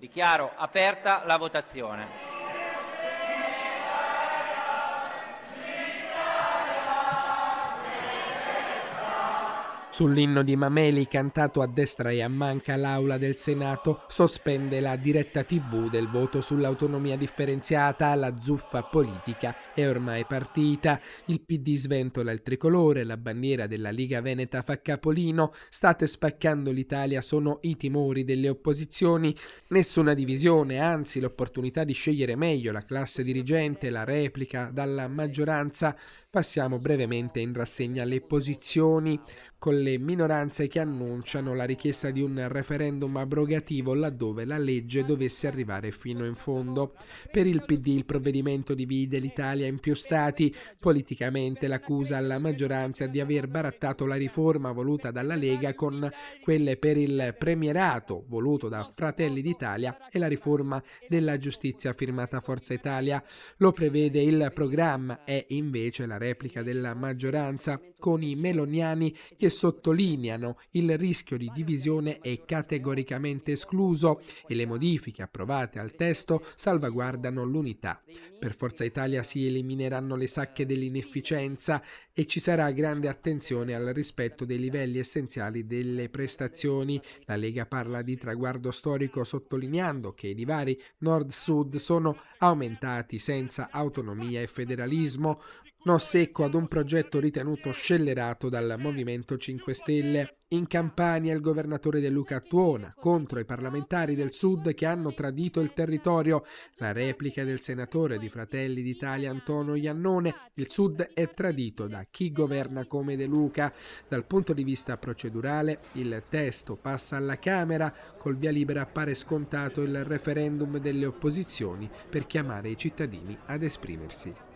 Dichiaro aperta la votazione. Sull'inno di Mameli cantato a destra e a manca l'aula del Senato sospende la diretta tv del voto sull'autonomia differenziata, la zuffa politica è ormai partita, il PD sventola il tricolore, la bandiera della Liga Veneta fa capolino, state spaccando l'Italia sono i timori delle opposizioni, nessuna divisione, anzi l'opportunità di scegliere meglio la classe dirigente, la replica dalla maggioranza. Passiamo brevemente in rassegna le posizioni con le minoranze che annunciano la richiesta di un referendum abrogativo laddove la legge dovesse arrivare fino in fondo. Per il PD il provvedimento divide l'Italia in più stati. Politicamente l'accusa alla maggioranza di aver barattato la riforma voluta dalla Lega con quelle per il premierato voluto da Fratelli d'Italia e la riforma della giustizia firmata Forza Italia. Lo prevede il programma, è invece la replica della maggioranza con i meloniani che sottolineano il rischio di divisione è categoricamente escluso e le modifiche approvate al testo salvaguardano l'unità. Per Forza Italia si elimineranno le sacche dell'inefficienza e ci sarà grande attenzione al rispetto dei livelli essenziali delle prestazioni. La Lega parla di traguardo storico sottolineando che i divari nord-sud sono aumentati senza autonomia e federalismo, no secco ad un progetto ritenuto scellerato dal Movimento 5 Stelle. In Campania il governatore De Luca tuona contro i parlamentari del Sud che hanno tradito il territorio. La replica del senatore di Fratelli d'Italia Antonio Iannone, il Sud è tradito da chi governa come De Luca. Dal punto di vista procedurale il testo passa alla Camera, col via libera appare scontato il referendum delle opposizioni per chiamare i cittadini ad esprimersi.